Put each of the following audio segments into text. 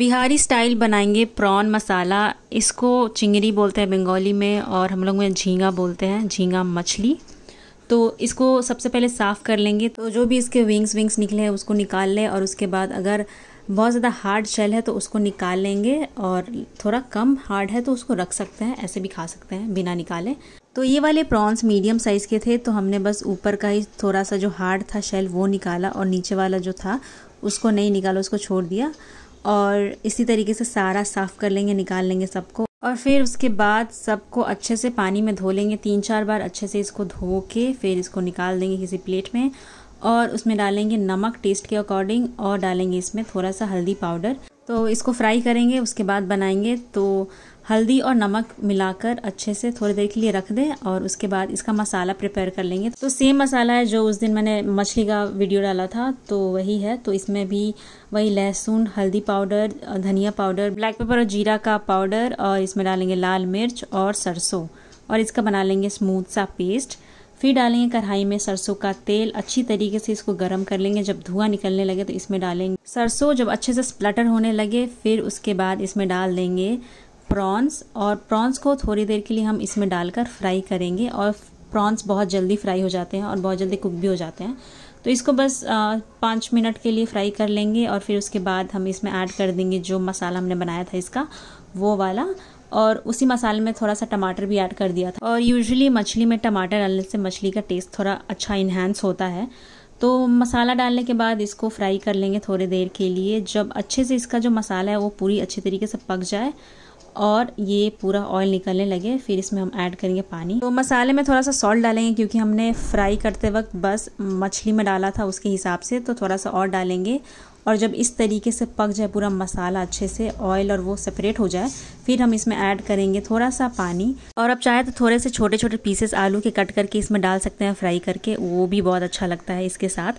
Bihari style बनाएंगे prawn masala इसको चिंगरी बोलते हैं बंगाली में और हम लोग में झींगा बोलते हैं झींगा मछली तो इसको सबसे पहले साफ़ कर लेंगे तो जो भी इसके विंग्स विंग्स निकले हैं उसको निकाल लें और उसके बाद अगर बहुत ज़्यादा हार्ड शेल है तो उसको निकाल लेंगे और थोड़ा कम हार्ड है तो उसको रख सकते हैं ऐसे भी खा सकते हैं बिना निकाले तो ये वाले प्रॉन्स मीडियम साइज़ के थे तो हमने बस ऊपर का ही थोड़ा सा जो हार्ड था शेल वो निकाला और नीचे वाला जो था उसको नहीं निकाला उसको छोड़ दिया और इसी तरीके से सारा साफ़ कर लेंगे निकाल लेंगे सबको और फिर उसके बाद सबको अच्छे से पानी में धो लेंगे तीन चार बार अच्छे से इसको धो के फिर इसको निकाल देंगे किसी प्लेट में और उसमें डालेंगे नमक टेस्ट के अकॉर्डिंग और डालेंगे इसमें थोड़ा सा हल्दी पाउडर तो इसको फ्राई करेंगे उसके बाद बनाएंगे तो हल्दी और नमक मिलाकर अच्छे से थोड़ी देर के लिए रख दें और उसके बाद इसका मसाला प्रिपेयर कर लेंगे तो सेम मसाला है जो उस दिन मैंने मछली का वीडियो डाला था तो वही है तो इसमें भी वही लहसुन हल्दी पाउडर धनिया पाउडर ब्लैक पेपर और जीरा का पाउडर और इसमें डालेंगे लाल मिर्च और सरसों और इसका बना लेंगे स्मूथ सा पेस्ट फिर डालेंगे कढ़ाई में सरसों का तेल अच्छी तरीके से इसको गर्म कर लेंगे जब धुआं निकलने लगे तो इसमें डालेंगे सरसों जब अच्छे से स्प्लटर होने लगे फिर उसके बाद इसमें डाल देंगे प्रॉन्स और प्रॉन्स को थोड़ी देर के लिए हम इसमें डालकर फ्राई करेंगे और प्रॉन्स बहुत जल्दी फ्राई हो जाते हैं और बहुत जल्दी कुक भी हो जाते हैं तो इसको बस पाँच मिनट के लिए फ्राई कर लेंगे और फिर उसके बाद हम इसमें ऐड कर देंगे जो मसाला हमने बनाया था इसका वो वाला और उसी मसाले में थोड़ा सा टमाटर भी ऐड कर दिया था और यूजुअली मछली में टमाटर डालने से मछली का टेस्ट थोड़ा अच्छा इन्हेंस होता है तो मसाला डालने के बाद इसको फ्राई कर लेंगे थोड़ी देर के लिए जब अच्छे से इसका जो मसाला है वो पूरी अच्छे तरीके से पक जाए और ये पूरा ऑयल निकलने लगे फिर इसमें हम ऐड करेंगे पानी तो मसाले में थोड़ा सा सॉल्ट डालेंगे क्योंकि हमने फ्राई करते वक्त बस मछली में डाला था उसके हिसाब से तो थोड़ा सा और डालेंगे और जब इस तरीके से पक जाए पूरा मसाला अच्छे से ऑयल और वो सेपरेट हो जाए फिर हम इसमें ऐड करेंगे थोड़ा सा पानी और अब चाहे तो थोड़े से छोटे छोटे पीसेस आलू के कट करके इसमें डाल सकते हैं फ्राई करके वो भी बहुत अच्छा लगता है इसके साथ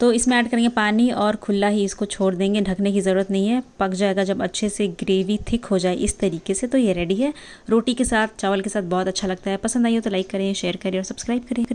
तो इसमें ऐड करेंगे पानी और खुला ही इसको छोड़ देंगे ढकने की ज़रूरत नहीं है पक जाएगा जब अच्छे से ग्रेवी थिक हो जाए इस तरीके से तो ये रेडी है रोटी के साथ चावल के साथ बहुत अच्छा लगता है पसंद आई हो तो लाइक करें शेयर करें और सब्सक्राइब करें